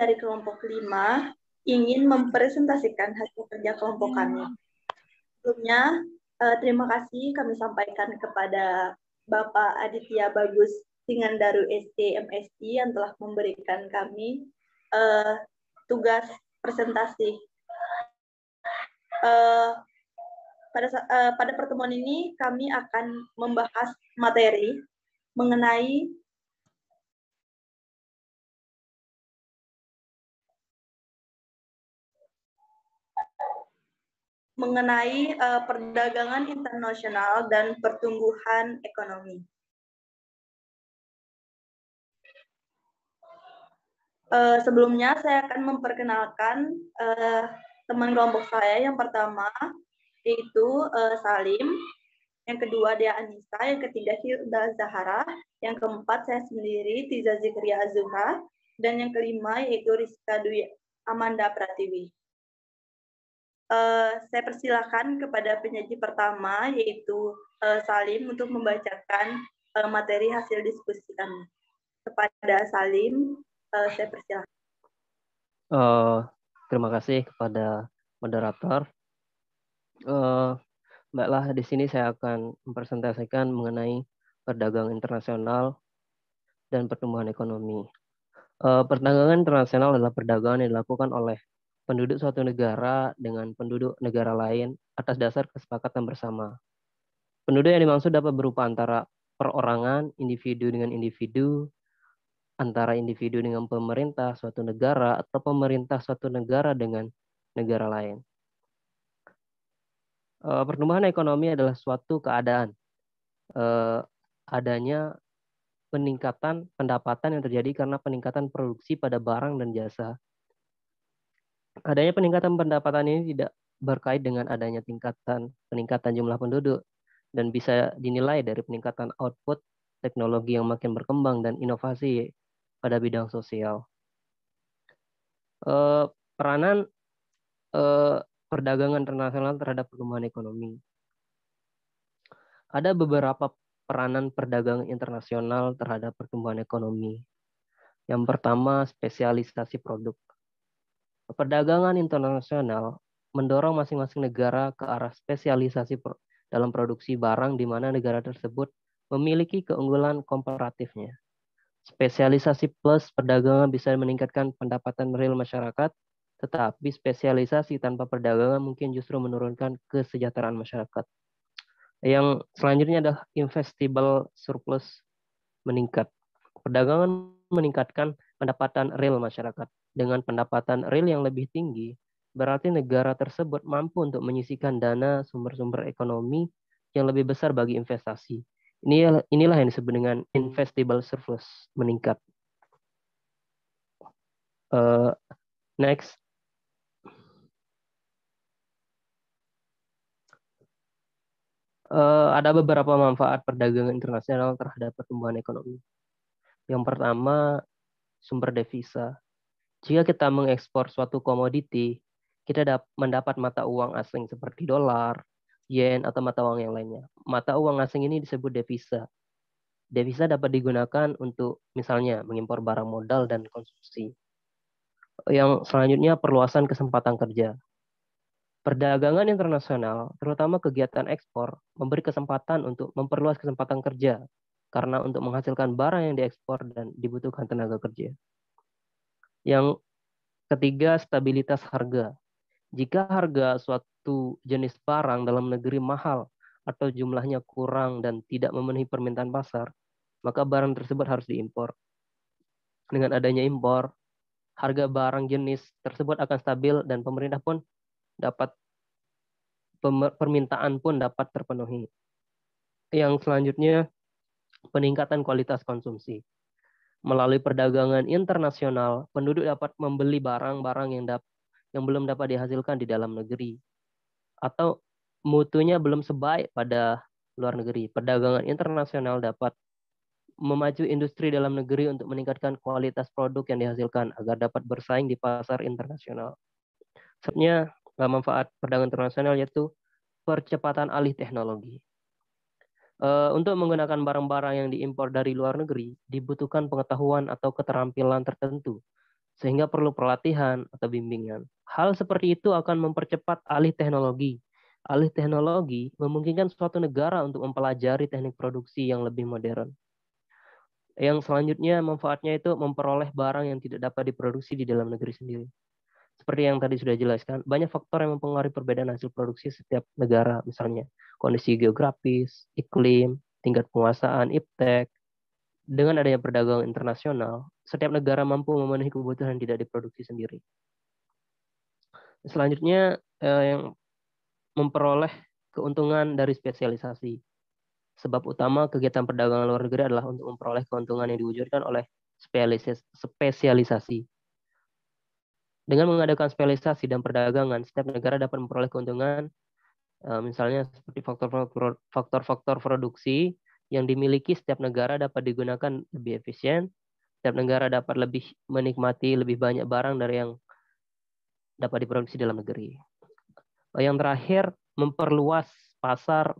dari kelompok 5 ingin mempresentasikan hasil kerja kelompok iya. kami. Sebelumnya, eh, terima kasih kami sampaikan kepada Bapak Aditya Bagus dengan Daru SD MSI yang telah memberikan kami eh, tugas presentasi. Eh, pada, eh, pada pertemuan ini kami akan membahas materi mengenai mengenai uh, perdagangan internasional dan pertumbuhan ekonomi. Uh, sebelumnya saya akan memperkenalkan uh, teman kelompok saya yang pertama yaitu uh, Salim, yang kedua dia Anissa, yang ketiga Hilda Zahara, yang keempat saya sendiri Tiza Zikria Azuha, dan yang kelima yaitu Rizka Dwi Amanda Pratiwi. Eh, saya persilahkan kepada penyaji pertama yaitu uh, Salim untuk membacakan uh, materi hasil diskusi kami. Kepada Salim, uh, saya persilahkan. Uh, terima kasih kepada moderator. Uh, baiklah, di sini saya akan mempresentasikan mengenai perdagangan internasional dan pertumbuhan ekonomi. Uh, perdagangan internasional adalah perdagangan yang dilakukan oleh penduduk suatu negara dengan penduduk negara lain atas dasar kesepakatan bersama. Penduduk yang dimaksud dapat berupa antara perorangan, individu dengan individu, antara individu dengan pemerintah suatu negara, atau pemerintah suatu negara dengan negara lain. Eh, pertumbuhan ekonomi adalah suatu keadaan eh, adanya peningkatan pendapatan yang terjadi karena peningkatan produksi pada barang dan jasa adanya peningkatan pendapatan ini tidak berkait dengan adanya tingkatan peningkatan jumlah penduduk dan bisa dinilai dari peningkatan output teknologi yang makin berkembang dan inovasi pada bidang sosial. Eh, peranan eh, perdagangan internasional terhadap pertumbuhan ekonomi. Ada beberapa peranan perdagangan internasional terhadap pertumbuhan ekonomi. Yang pertama, spesialisasi produk. Perdagangan internasional mendorong masing-masing negara ke arah spesialisasi dalam produksi barang di mana negara tersebut memiliki keunggulan komparatifnya. Spesialisasi plus perdagangan bisa meningkatkan pendapatan real masyarakat, tetapi spesialisasi tanpa perdagangan mungkin justru menurunkan kesejahteraan masyarakat. Yang selanjutnya adalah investable surplus meningkat. Perdagangan meningkatkan pendapatan real masyarakat, dengan pendapatan real yang lebih tinggi, berarti negara tersebut mampu untuk menyisikan dana sumber-sumber ekonomi yang lebih besar bagi investasi. inilah yang disebut dengan investable surplus meningkat. Uh, next. Uh, ada beberapa manfaat perdagangan internasional terhadap pertumbuhan ekonomi. Yang pertama, sumber devisa. Jika kita mengekspor suatu komoditi, kita mendapat mata uang asing seperti dolar, yen, atau mata uang yang lainnya. Mata uang asing ini disebut devisa. Devisa dapat digunakan untuk misalnya mengimpor barang modal dan konsumsi. Yang selanjutnya perluasan kesempatan kerja. Perdagangan internasional, terutama kegiatan ekspor, memberi kesempatan untuk memperluas kesempatan kerja karena untuk menghasilkan barang yang diekspor dan dibutuhkan tenaga kerja. Yang ketiga, stabilitas harga. Jika harga suatu jenis barang dalam negeri mahal atau jumlahnya kurang dan tidak memenuhi permintaan pasar, maka barang tersebut harus diimpor. Dengan adanya impor, harga barang jenis tersebut akan stabil dan pemerintah pun dapat permintaan pun dapat terpenuhi. Yang selanjutnya peningkatan kualitas konsumsi. Melalui perdagangan internasional, penduduk dapat membeli barang-barang yang dap yang belum dapat dihasilkan di dalam negeri atau mutunya belum sebaik pada luar negeri. Perdagangan internasional dapat memacu industri dalam negeri untuk meningkatkan kualitas produk yang dihasilkan agar dapat bersaing di pasar internasional. Sebenarnya manfaat perdagangan internasional yaitu percepatan alih teknologi. Eh, untuk menggunakan barang-barang yang diimpor dari luar negeri dibutuhkan pengetahuan atau keterampilan tertentu, sehingga perlu pelatihan atau bimbingan. Hal seperti itu akan mempercepat alih teknologi. Alih teknologi memungkinkan suatu negara untuk mempelajari teknik produksi yang lebih modern. Yang selanjutnya manfaatnya itu memperoleh barang yang tidak dapat diproduksi di dalam negeri sendiri. Seperti yang tadi sudah jelaskan, banyak faktor yang mempengaruhi perbedaan hasil produksi setiap negara misalnya kondisi geografis, iklim, tingkat penguasaan, iptek. Dengan adanya perdagangan internasional, setiap negara mampu memenuhi kebutuhan yang tidak diproduksi sendiri. Selanjutnya, eh, yang memperoleh keuntungan dari spesialisasi. Sebab utama kegiatan perdagangan luar negeri adalah untuk memperoleh keuntungan yang diwujudkan oleh spesialisasi. Dengan mengadakan spesialisasi dan perdagangan, setiap negara dapat memperoleh keuntungan Eh, misalnya seperti faktor-faktor produksi yang dimiliki setiap negara dapat digunakan lebih efisien, setiap negara dapat lebih menikmati lebih banyak barang dari yang dapat diproduksi dalam negeri. Eh, yang terakhir, memperluas pasar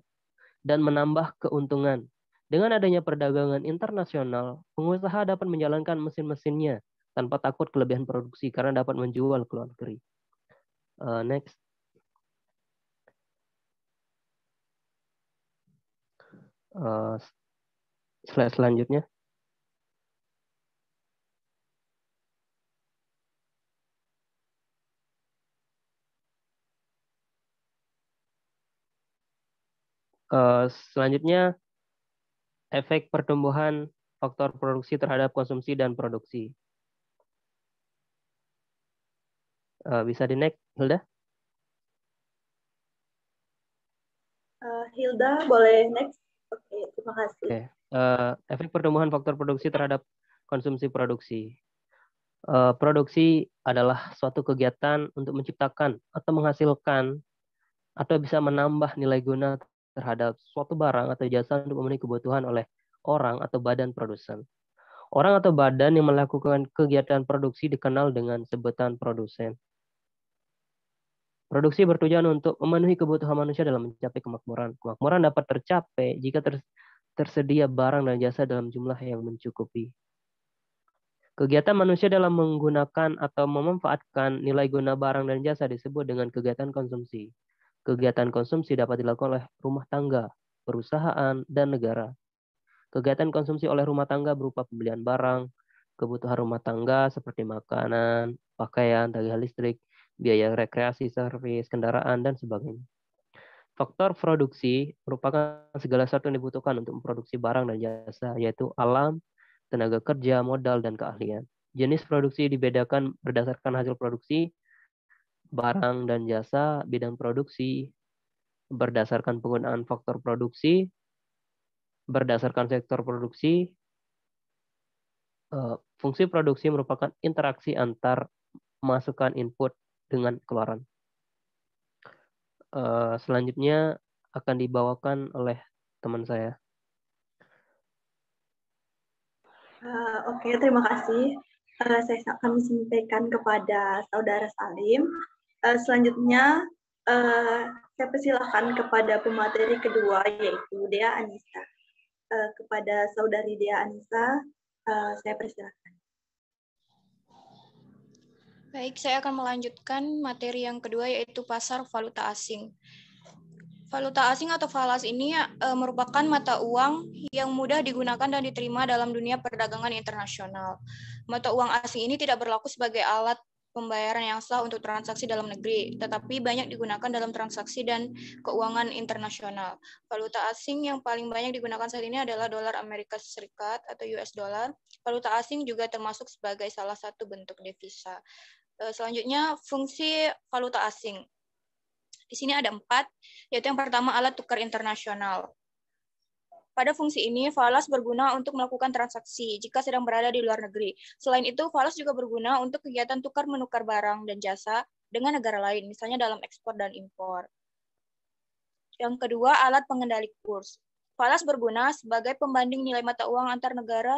dan menambah keuntungan. Dengan adanya perdagangan internasional, pengusaha dapat menjalankan mesin-mesinnya tanpa takut kelebihan produksi karena dapat menjual ke luar negeri. Uh, next uh, slide selanjutnya. Uh, selanjutnya, efek pertumbuhan faktor produksi terhadap konsumsi dan produksi. Uh, bisa di next, Hilda? Uh, Hilda, boleh next. Oke, terima kasih. Okay. Uh, eh, efek pertumbuhan faktor produksi terhadap konsumsi produksi. Uh, produksi adalah suatu kegiatan untuk menciptakan atau menghasilkan atau bisa menambah nilai guna terhadap suatu barang atau jasa untuk memenuhi kebutuhan oleh orang atau badan produsen. Orang atau badan yang melakukan kegiatan produksi dikenal dengan sebutan produsen. Produksi bertujuan untuk memenuhi kebutuhan manusia dalam mencapai kemakmuran. Kemakmuran dapat tercapai jika tersedia barang dan jasa dalam jumlah yang mencukupi. Kegiatan manusia dalam menggunakan atau memanfaatkan nilai guna barang dan jasa disebut dengan kegiatan konsumsi. Kegiatan konsumsi dapat dilakukan oleh rumah tangga, perusahaan, dan negara. Kegiatan konsumsi oleh rumah tangga berupa pembelian barang, kebutuhan rumah tangga seperti makanan, pakaian, tagihan listrik, biaya rekreasi, servis, kendaraan, dan sebagainya. Faktor produksi merupakan segala sesuatu yang dibutuhkan untuk memproduksi barang dan jasa, yaitu alam, tenaga kerja, modal, dan keahlian. Jenis produksi dibedakan berdasarkan hasil produksi, barang dan jasa, bidang produksi, berdasarkan penggunaan faktor produksi, berdasarkan sektor produksi, eh, fungsi produksi merupakan interaksi antar masukan input dengan keluaran. Uh, selanjutnya akan dibawakan oleh teman saya. Uh, Oke, okay, terima kasih. Uh, saya akan sampaikan kepada saudara Salim. Uh, selanjutnya, uh, saya persilahkan kepada pemateri kedua, yaitu Dea Anissa. Uh, kepada saudari Dea Anissa, uh, saya persilahkan. Baik, saya akan melanjutkan materi yang kedua yaitu pasar valuta asing. Valuta asing atau falas ini e, merupakan mata uang yang mudah digunakan dan diterima dalam dunia perdagangan internasional. Mata uang asing ini tidak berlaku sebagai alat pembayaran yang sah untuk transaksi dalam negeri, tetapi banyak digunakan dalam transaksi dan keuangan internasional. Valuta asing yang paling banyak digunakan saat ini adalah dolar Amerika Serikat atau US dollar. Valuta asing juga termasuk sebagai salah satu bentuk devisa. Eh, selanjutnya, fungsi valuta asing. Di sini ada empat, yaitu yang pertama alat tukar internasional. Pada fungsi ini, falas berguna untuk melakukan transaksi jika sedang berada di luar negeri. Selain itu, falas juga berguna untuk kegiatan tukar-menukar barang dan jasa dengan negara lain, misalnya dalam ekspor dan impor. Yang kedua, alat pengendali kurs. Falas berguna sebagai pembanding nilai mata uang antar negara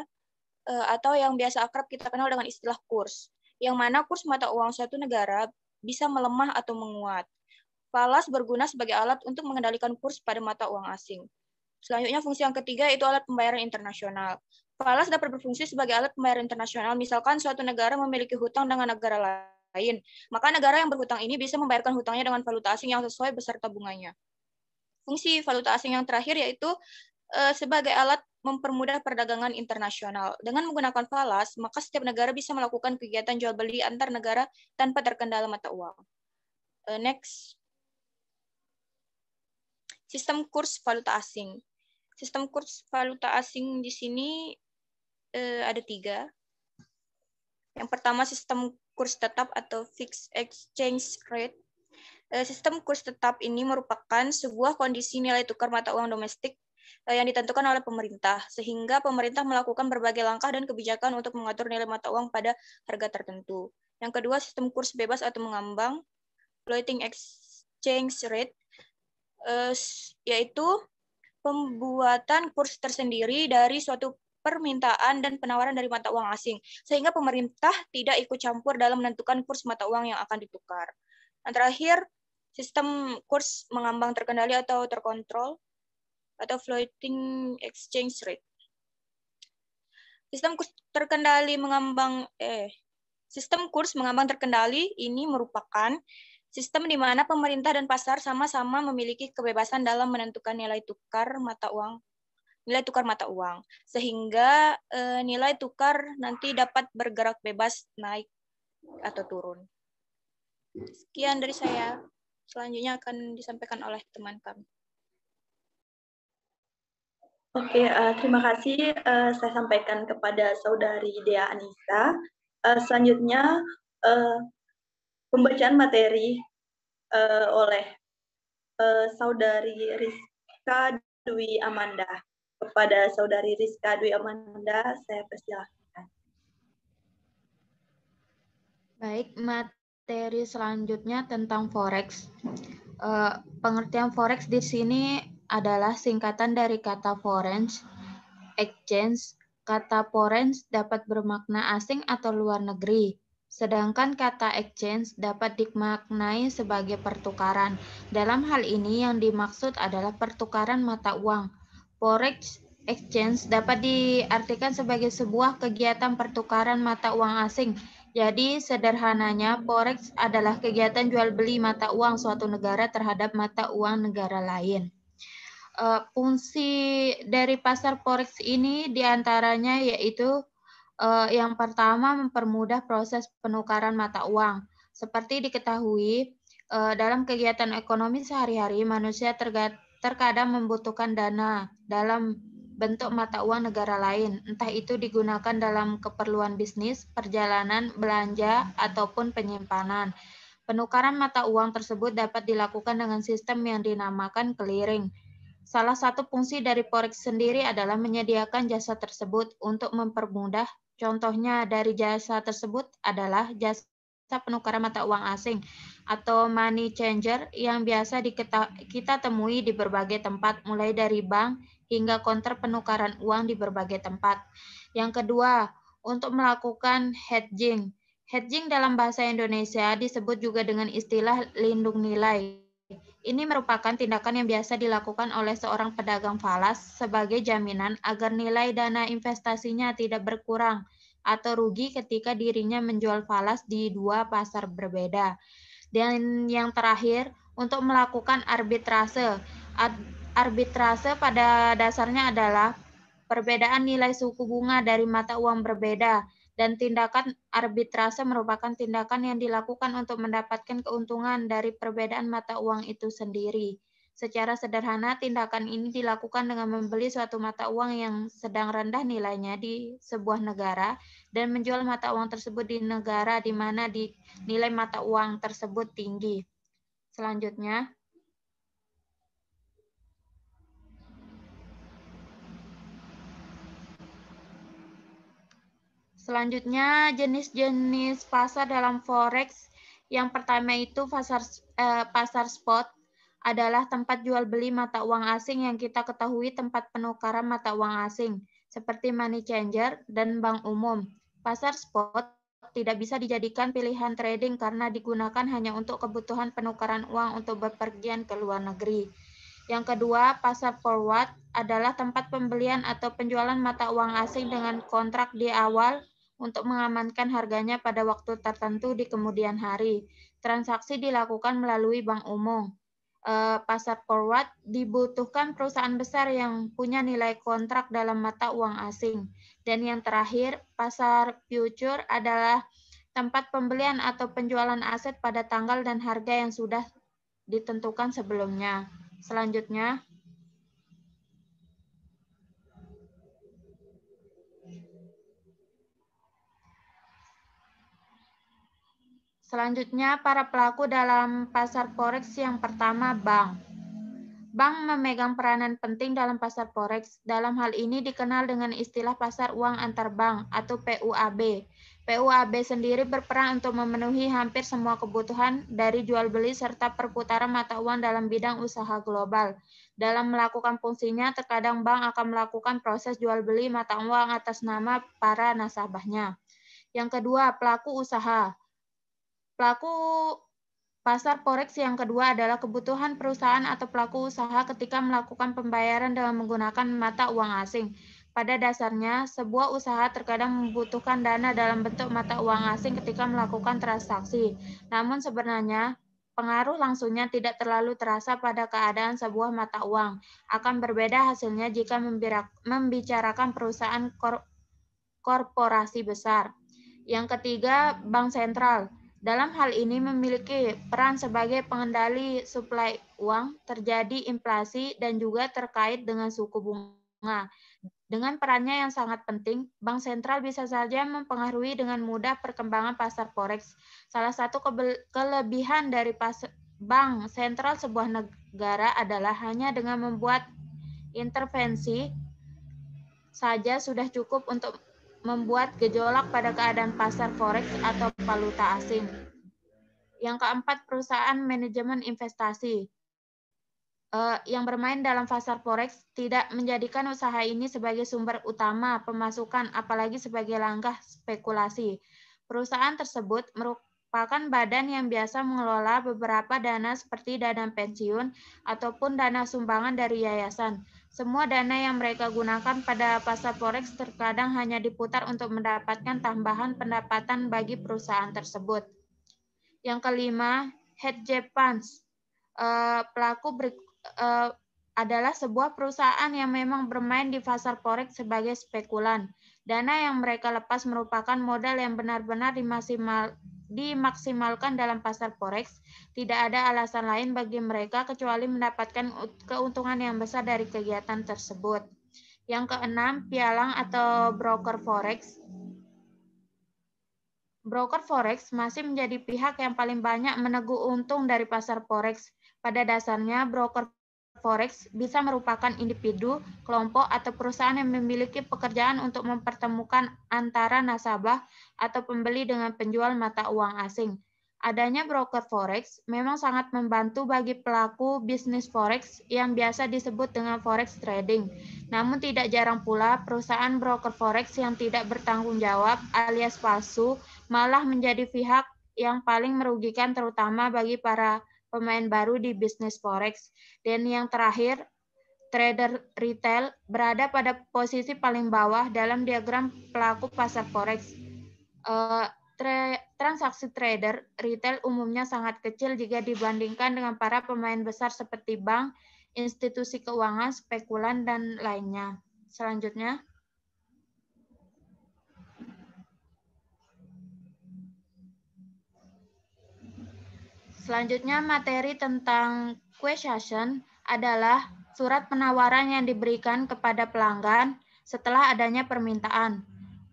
eh, atau yang biasa akrab kita kenal dengan istilah kurs yang mana kurs mata uang suatu negara bisa melemah atau menguat. Falas berguna sebagai alat untuk mengendalikan kurs pada mata uang asing. Selanjutnya fungsi yang ketiga itu alat pembayaran internasional. Falas dapat berfungsi sebagai alat pembayaran internasional, misalkan suatu negara memiliki hutang dengan negara lain, maka negara yang berhutang ini bisa membayarkan hutangnya dengan valuta asing yang sesuai beserta bunganya. Fungsi valuta asing yang terakhir yaitu eh, sebagai alat mempermudah perdagangan internasional. Dengan menggunakan falas, maka setiap negara bisa melakukan kegiatan jual beli antar negara tanpa terkendala mata uang. Uh, next. Sistem kurs valuta asing. Sistem kurs valuta asing di sini uh, ada tiga. Yang pertama sistem kurs tetap atau fixed exchange rate. Eh, sistem kurs tetap ini merupakan sebuah kondisi nilai tukar mata uang domestik Eh, yang ditentukan oleh pemerintah, sehingga pemerintah melakukan berbagai langkah dan kebijakan untuk mengatur nilai mata uang pada harga tertentu. Yang kedua, sistem kurs bebas atau mengambang, floating exchange rate, eh, yaitu pembuatan kurs tersendiri dari suatu permintaan dan penawaran dari mata uang asing, sehingga pemerintah tidak ikut campur dalam menentukan kurs mata uang yang akan ditukar. Yang terakhir, sistem kurs mengambang terkendali atau terkontrol, atau floating exchange rate. Sistem terkendali mengambang eh sistem kurs mengambang terkendali ini merupakan sistem di mana pemerintah dan pasar sama-sama memiliki kebebasan dalam menentukan nilai tukar mata uang nilai tukar mata uang sehingga eh, nilai tukar nanti dapat bergerak bebas naik atau turun. Sekian dari saya. Selanjutnya akan disampaikan oleh teman kami. Oke, uh, terima kasih uh, saya sampaikan kepada saudari Dea Anissa. Uh, selanjutnya uh, pembacaan materi uh, oleh uh, saudari Rizka Dwi Amanda. Kepada saudari Rizka Dwi Amanda, saya persilahkan. Baik, materi selanjutnya tentang forex. Uh, pengertian forex di sini adalah singkatan dari kata foreign exchange. Kata foreign dapat bermakna asing atau luar negeri, sedangkan kata exchange dapat dimaknai sebagai pertukaran. Dalam hal ini yang dimaksud adalah pertukaran mata uang. Forex exchange dapat diartikan sebagai sebuah kegiatan pertukaran mata uang asing jadi sederhananya forex adalah kegiatan jual beli mata uang suatu negara terhadap mata uang negara lain uh, fungsi dari pasar forex ini diantaranya yaitu uh, yang pertama mempermudah proses penukaran mata uang. Seperti diketahui uh, dalam kegiatan ekonomi sehari-hari manusia terkadang membutuhkan dana dalam bentuk mata uang negara lain, entah itu digunakan dalam keperluan bisnis, perjalanan, belanja, ataupun penyimpanan. Penukaran mata uang tersebut dapat dilakukan dengan sistem yang dinamakan clearing. Salah satu fungsi dari forex sendiri adalah menyediakan jasa tersebut untuk mempermudah. Contohnya dari jasa tersebut adalah jasa penukaran mata uang asing atau money changer yang biasa kita temui di berbagai tempat mulai dari bank hingga konter penukaran uang di berbagai tempat. Yang kedua, untuk melakukan hedging. Hedging dalam bahasa Indonesia disebut juga dengan istilah lindung nilai ini merupakan tindakan yang biasa dilakukan oleh seorang pedagang falas sebagai jaminan agar nilai dana investasinya tidak berkurang atau rugi ketika dirinya menjual falas di dua pasar berbeda. Dan yang terakhir, untuk melakukan arbitrase. Arbitrase pada dasarnya adalah perbedaan nilai suku bunga dari mata uang berbeda dan tindakan arbitrase merupakan tindakan yang dilakukan untuk mendapatkan keuntungan dari perbedaan mata uang itu sendiri. Secara sederhana, tindakan ini dilakukan dengan membeli suatu mata uang yang sedang rendah nilainya di sebuah negara dan menjual mata uang tersebut di negara di mana di nilai mata uang tersebut tinggi. Selanjutnya, Selanjutnya jenis-jenis pasar dalam forex. Yang pertama itu pasar eh, pasar spot adalah tempat jual beli mata uang asing yang kita ketahui tempat penukaran mata uang asing seperti money changer dan bank umum. Pasar spot tidak bisa dijadikan pilihan trading karena digunakan hanya untuk kebutuhan penukaran uang untuk bepergian ke luar negeri. Yang kedua, pasar forward adalah tempat pembelian atau penjualan mata uang asing dengan kontrak di awal untuk mengamankan harganya pada waktu tertentu di kemudian hari. Transaksi dilakukan melalui bank umum. Eh, pasar forward dibutuhkan perusahaan besar yang punya nilai kontrak dalam mata uang asing. Dan yang terakhir, pasar future adalah tempat pembelian atau penjualan aset pada tanggal dan harga yang sudah ditentukan sebelumnya. Selanjutnya, Selanjutnya, para pelaku dalam pasar forex yang pertama bank. Bank memegang peranan penting dalam pasar forex. Dalam hal ini dikenal dengan istilah pasar uang antar bank atau PUAB. PUAB sendiri berperan untuk memenuhi hampir semua kebutuhan dari jual beli serta perputaran mata uang dalam bidang usaha global. Dalam melakukan fungsinya, terkadang bank akan melakukan proses jual beli mata uang atas nama para nasabahnya. Yang kedua, pelaku usaha. Pelaku pasar forex yang kedua adalah kebutuhan perusahaan atau pelaku usaha ketika melakukan pembayaran dengan menggunakan mata uang asing. Pada dasarnya, sebuah usaha terkadang membutuhkan dana dalam bentuk mata uang asing ketika melakukan transaksi. Namun sebenarnya, pengaruh langsungnya tidak terlalu terasa pada keadaan sebuah mata uang. Akan berbeda hasilnya jika membicarakan perusahaan kor korporasi besar. Yang ketiga, bank sentral dalam hal ini memiliki peran sebagai pengendali suplai uang, terjadi inflasi, dan juga terkait dengan suku bunga. Dengan perannya yang sangat penting, bank sentral bisa saja mempengaruhi dengan mudah perkembangan pasar forex. Salah satu kelebihan dari bank sentral sebuah negara adalah hanya dengan membuat intervensi saja sudah cukup untuk membuat gejolak pada keadaan pasar forex atau valuta asing. Yang keempat, perusahaan manajemen investasi uh, yang bermain dalam pasar forex tidak menjadikan usaha ini sebagai sumber utama pemasukan, apalagi sebagai langkah spekulasi. Perusahaan tersebut merupakan badan yang biasa mengelola beberapa dana seperti dana pensiun ataupun dana sumbangan dari yayasan. Semua dana yang mereka gunakan pada pasar forex terkadang hanya diputar untuk mendapatkan tambahan pendapatan bagi perusahaan tersebut. Yang kelima, hedge funds. Eh, pelaku ber, eh, adalah sebuah perusahaan yang memang bermain di pasar forex sebagai spekulan. Dana yang mereka lepas merupakan modal yang benar-benar dimaksimal, dimaksimalkan dalam pasar forex, tidak ada alasan lain bagi mereka kecuali mendapatkan keuntungan yang besar dari kegiatan tersebut. Yang keenam, pialang atau broker forex. Broker forex masih menjadi pihak yang paling banyak meneguh untung dari pasar forex. Pada dasarnya, broker forex bisa merupakan individu, kelompok, atau perusahaan yang memiliki pekerjaan untuk mempertemukan antara nasabah atau pembeli dengan penjual mata uang asing. Adanya broker forex memang sangat membantu bagi pelaku bisnis forex yang biasa disebut dengan forex trading. Namun tidak jarang pula perusahaan broker forex yang tidak bertanggung jawab alias palsu malah menjadi pihak yang paling merugikan terutama bagi para pemain baru di bisnis forex. Dan yang terakhir, trader retail berada pada posisi paling bawah dalam diagram pelaku pasar forex. Eh, transaksi trader retail umumnya sangat kecil jika dibandingkan dengan para pemain besar seperti bank, institusi keuangan, spekulan, dan lainnya. Selanjutnya. Selanjutnya materi tentang kue adalah surat penawaran yang diberikan kepada pelanggan setelah adanya permintaan.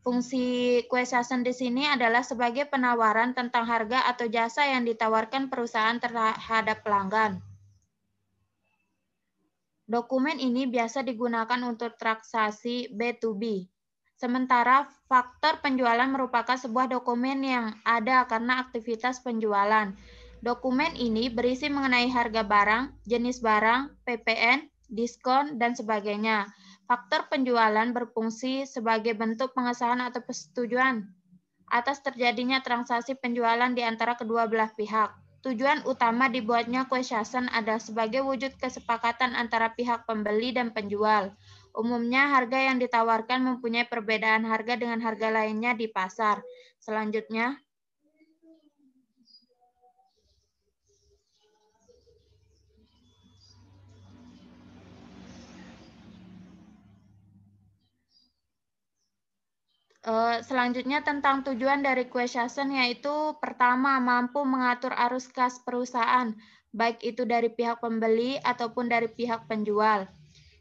Fungsi kue di sini adalah sebagai penawaran tentang harga atau jasa yang ditawarkan perusahaan terhadap pelanggan. Dokumen ini biasa digunakan untuk transaksi B2B. Sementara faktor penjualan merupakan sebuah dokumen yang ada karena aktivitas penjualan. Dokumen ini berisi mengenai harga barang, jenis barang, PPN, diskon, dan sebagainya. Faktor penjualan berfungsi sebagai bentuk pengesahan atau persetujuan atas terjadinya transaksi penjualan di antara kedua belah pihak. Tujuan utama dibuatnya question adalah sebagai wujud kesepakatan antara pihak pembeli dan penjual. Umumnya harga yang ditawarkan mempunyai perbedaan harga dengan harga lainnya di pasar. Selanjutnya, Eh, selanjutnya tentang tujuan dari question yaitu pertama mampu mengatur arus kas perusahaan baik itu dari pihak pembeli ataupun dari pihak penjual.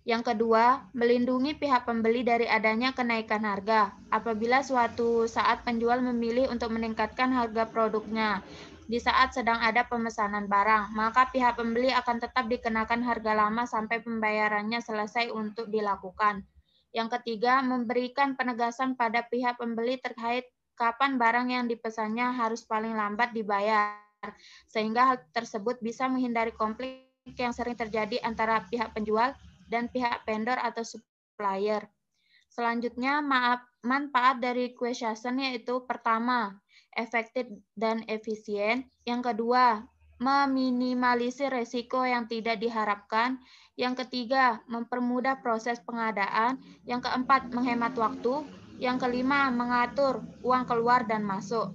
Yang kedua, melindungi pihak pembeli dari adanya kenaikan harga apabila suatu saat penjual memilih untuk meningkatkan harga produknya. Di saat sedang ada pemesanan barang, maka pihak pembeli akan tetap dikenakan harga lama sampai pembayarannya selesai untuk dilakukan. Yang ketiga, memberikan penegasan pada pihak pembeli terkait kapan barang yang dipesannya harus paling lambat dibayar, sehingga hal tersebut bisa menghindari konflik yang sering terjadi antara pihak penjual dan pihak vendor atau supplier. Selanjutnya, maaf, manfaat dari question yaitu pertama, efektif dan efisien. Yang kedua, meminimalisir resiko yang tidak diharapkan. Yang ketiga, mempermudah proses pengadaan. Yang keempat, menghemat waktu. Yang kelima, mengatur uang keluar dan masuk.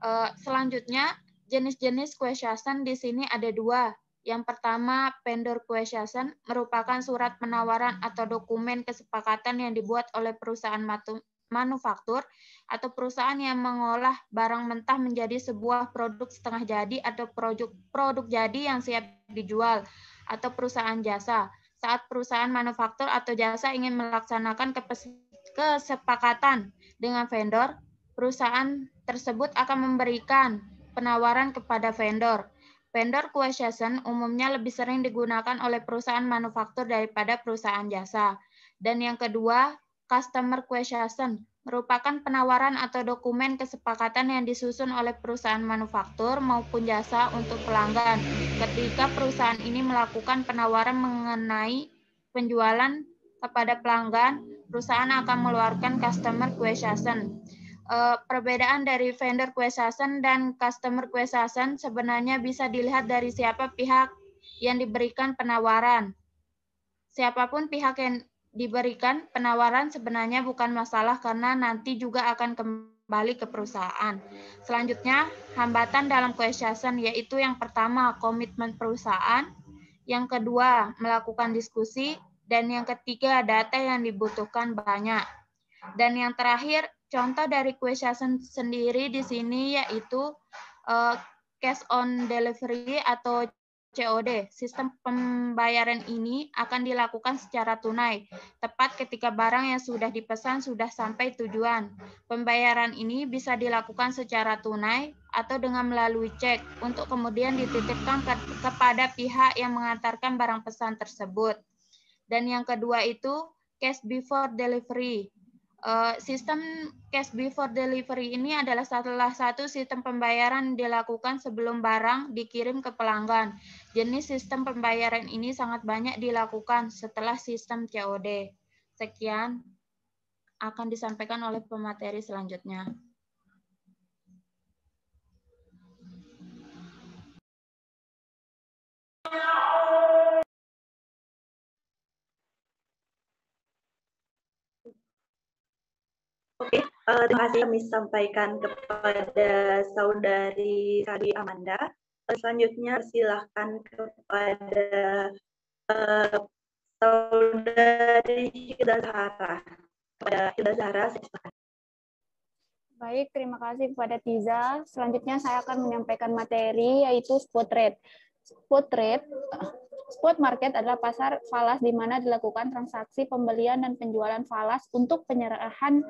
E, selanjutnya, jenis-jenis question di sini ada dua. Yang pertama, vendor question merupakan surat penawaran atau dokumen kesepakatan yang dibuat oleh perusahaan manufaktur atau perusahaan yang mengolah barang mentah menjadi sebuah produk setengah jadi atau produk produk jadi yang siap dijual atau perusahaan jasa. Saat perusahaan manufaktur atau jasa ingin melaksanakan kesepakatan dengan vendor, perusahaan tersebut akan memberikan penawaran kepada vendor. Vendor quotation umumnya lebih sering digunakan oleh perusahaan manufaktur daripada perusahaan jasa. Dan yang kedua, Customer Quotation merupakan penawaran atau dokumen kesepakatan yang disusun oleh perusahaan manufaktur maupun jasa untuk pelanggan ketika perusahaan ini melakukan penawaran mengenai penjualan kepada pelanggan perusahaan akan mengeluarkan customer quotation e, perbedaan dari vendor quotation dan customer quotation sebenarnya bisa dilihat dari siapa pihak yang diberikan penawaran. Siapapun pihak yang diberikan penawaran sebenarnya bukan masalah karena nanti juga akan kembali ke perusahaan. Selanjutnya, hambatan dalam question yaitu yang pertama, komitmen perusahaan, yang kedua, melakukan diskusi, dan yang ketiga, data yang dibutuhkan banyak. Dan yang terakhir, contoh dari question sendiri di sini yaitu uh, cash on delivery atau COD. Sistem pembayaran ini akan dilakukan secara tunai, tepat ketika barang yang sudah dipesan sudah sampai tujuan. Pembayaran ini bisa dilakukan secara tunai atau dengan melalui cek untuk kemudian dititipkan ke kepada pihak yang mengantarkan barang pesan tersebut. Dan yang kedua itu cash before delivery. Eh, sistem cash before delivery ini adalah salah satu sistem pembayaran dilakukan sebelum barang dikirim ke pelanggan Jenis sistem pembayaran ini sangat banyak dilakukan setelah sistem COD. Sekian akan disampaikan oleh pemateri selanjutnya. Oke, okay. uh, eh, terima kasih kami sampaikan kepada saudari tadi Amanda selanjutnya silahkan kepada uh, saudari Hilda Zahara. Kepada Hilda Zahara, silahkan. Baik, terima kasih kepada Tiza. Selanjutnya saya akan menyampaikan materi yaitu spot rate. Spot rate, spot market adalah pasar falas di mana dilakukan transaksi pembelian dan penjualan falas untuk penyerahan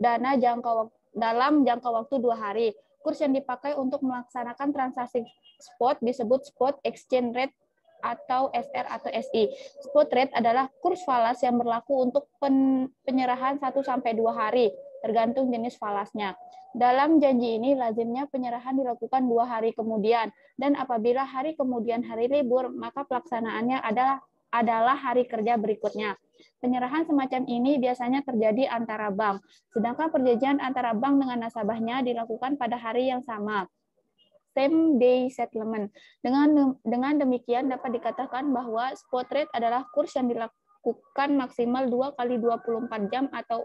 dana jangka dalam jangka waktu dua hari kurs yang dipakai untuk melaksanakan transaksi spot disebut spot exchange rate atau SR atau SI. Spot rate adalah kurs falas yang berlaku untuk pen, penyerahan 1 sampai 2 hari, tergantung jenis falasnya. Dalam janji ini lazimnya penyerahan dilakukan dua hari kemudian dan apabila hari kemudian hari libur maka pelaksanaannya adalah adalah hari kerja berikutnya. Penyerahan semacam ini biasanya terjadi antara bank, sedangkan perjanjian antara bank dengan nasabahnya dilakukan pada hari yang sama same day settlement. Dengan dengan demikian dapat dikatakan bahwa spot rate adalah kurs yang dilakukan maksimal 2 kali 24 jam atau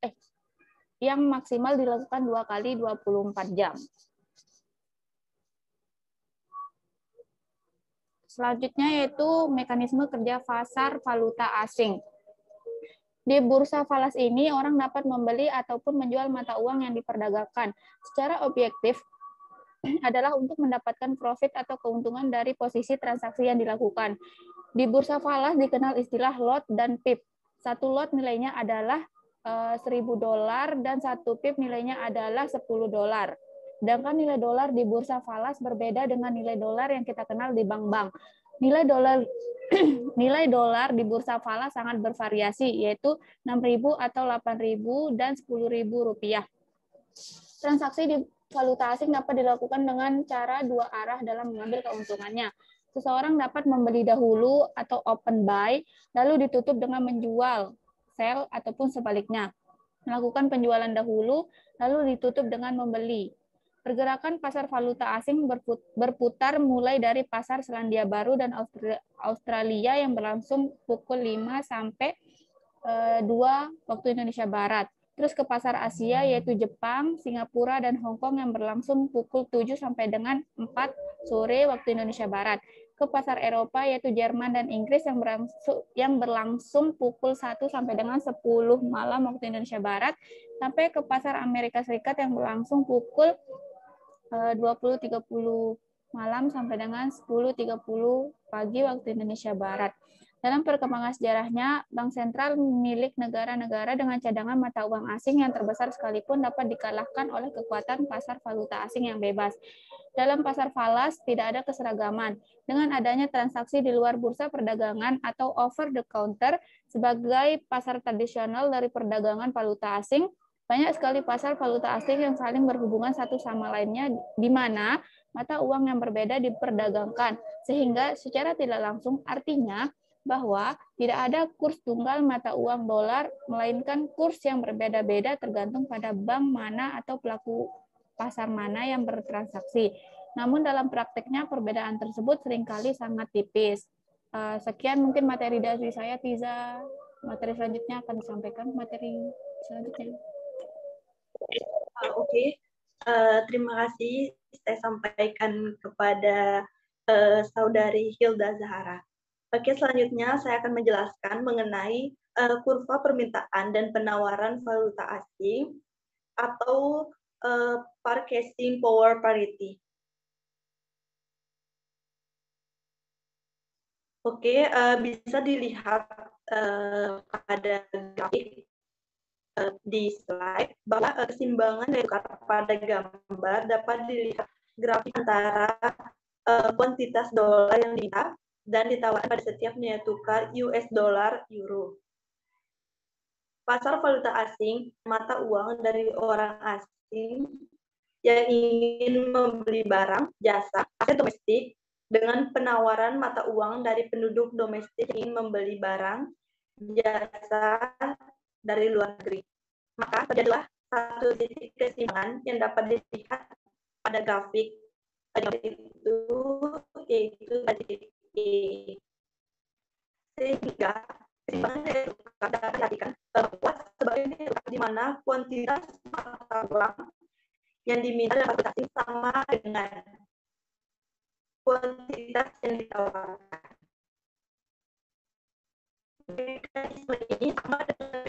eh yang maksimal dilakukan 2 kali 24 jam. Selanjutnya yaitu mekanisme kerja pasar valuta asing. Di bursa falas ini, orang dapat membeli ataupun menjual mata uang yang diperdagangkan. Secara objektif, adalah untuk mendapatkan profit atau keuntungan dari posisi transaksi yang dilakukan. Di bursa falas dikenal istilah lot dan pip. Satu lot nilainya adalah 1000 eh, dolar dan satu pip nilainya adalah 10 dolar. Sedangkan nilai dolar di bursa falas berbeda dengan nilai dolar yang kita kenal di bank-bank. Nilai dolar nilai dolar di bursa falas sangat bervariasi yaitu 6.000 atau 8.000 dan 10.000 rupiah. Transaksi di valuta asing dapat dilakukan dengan cara dua arah dalam mengambil keuntungannya. Seseorang dapat membeli dahulu atau open buy lalu ditutup dengan menjual, sell ataupun sebaliknya. Melakukan penjualan dahulu lalu ditutup dengan membeli, Pergerakan pasar valuta asing berputar mulai dari pasar Selandia Baru dan Australia yang berlangsung pukul 5 sampai 2 eh, waktu Indonesia Barat. Terus ke pasar Asia yaitu Jepang, Singapura, dan Hong Kong yang berlangsung pukul 7 sampai dengan 4 sore waktu Indonesia Barat. Ke pasar Eropa yaitu Jerman dan Inggris yang berlangsung, yang berlangsung pukul 1 sampai dengan 10 malam waktu Indonesia Barat. Sampai ke pasar Amerika Serikat yang berlangsung pukul 20.30 eh, malam sampai dengan 10.30 pagi waktu Indonesia Barat. Dalam perkembangan sejarahnya, bank sentral milik negara-negara dengan cadangan mata uang asing yang terbesar sekalipun dapat dikalahkan oleh kekuatan pasar valuta asing yang bebas. Dalam pasar falas tidak ada keseragaman. Dengan adanya transaksi di luar bursa perdagangan atau over the counter sebagai pasar tradisional dari perdagangan valuta asing, banyak sekali pasar valuta asing yang saling berhubungan satu sama lainnya, di mana mata uang yang berbeda diperdagangkan, sehingga secara tidak langsung artinya bahwa tidak ada kurs tunggal mata uang dolar, melainkan kurs yang berbeda-beda tergantung pada bank mana atau pelaku pasar mana yang bertransaksi. Namun dalam prakteknya perbedaan tersebut seringkali sangat tipis. Eh, sekian mungkin materi dari saya, Tiza. Materi selanjutnya akan disampaikan materi selanjutnya. Ah, oke, okay. uh, eh, terima kasih saya sampaikan kepada uh, saudari Hilda Zahara. Oke, okay, selanjutnya saya akan menjelaskan mengenai uh, kurva permintaan dan penawaran valuta asing atau uh, purchasing power parity. Oke, okay, uh, bisa dilihat uh, pada grafik Eh, di slide bahwa eh, kesimbangan dari kata pada gambar dapat dilihat grafik antara eh, kuantitas dolar yang diminta dan ditawarkan pada setiap nilai tukar US dollar euro. Pasar valuta asing, mata uang dari orang asing yang ingin membeli barang, jasa, aset domestik dengan penawaran mata uang dari penduduk domestik yang ingin membeli barang, jasa, dari luar negeri. Maka terjadilah satu titik kesimpangan yang dapat dilihat pada grafik itu yaitu titik E. Sehingga kesimpangan dari dapat diartikan bahwa sebagai di mana kuantitas mata uang yang diminta dapat transaksi sama dengan kuantitas yang ditawarkan ini sama dengan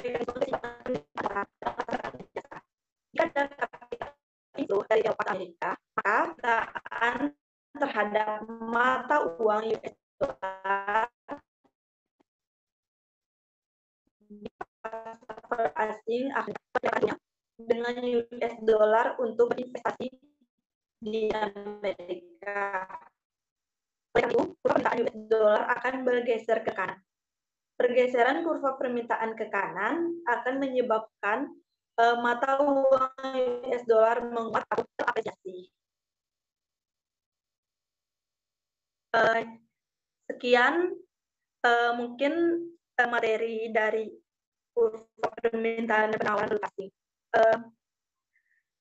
Jika dalam itu dari jawaban Amerika, maka perataan terhadap mata uang US dollar di asing akan dengan US dollar untuk investasi di Amerika. Oleh itu, permintaan US dollar akan bergeser ke kanan. Pergeseran kurva permintaan ke kanan akan menyebabkan uh, mata uang US dollar menguat atau terapresiasi. Uh, eh, sekian uh, mungkin uh, materi dari kurva permintaan dan penawaran lokasi. Uh,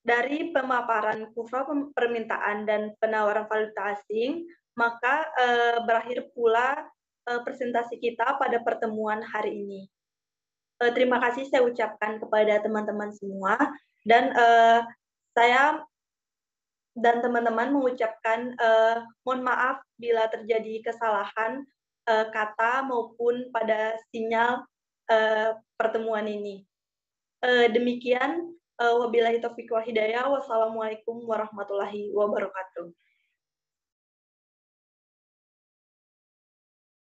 dari pemaparan kurva permintaan dan penawaran valuta asing, maka e, berakhir pula Eh, presentasi kita pada pertemuan hari ini. Eh, terima kasih saya ucapkan kepada teman-teman semua dan eh, saya dan teman-teman mengucapkan mohon maaf bila terjadi kesalahan kata maupun pada sinyal pertemuan ini. demikian wabillahi taufiq wal hidayah. Wassalamualaikum warahmatullahi wabarakatuh.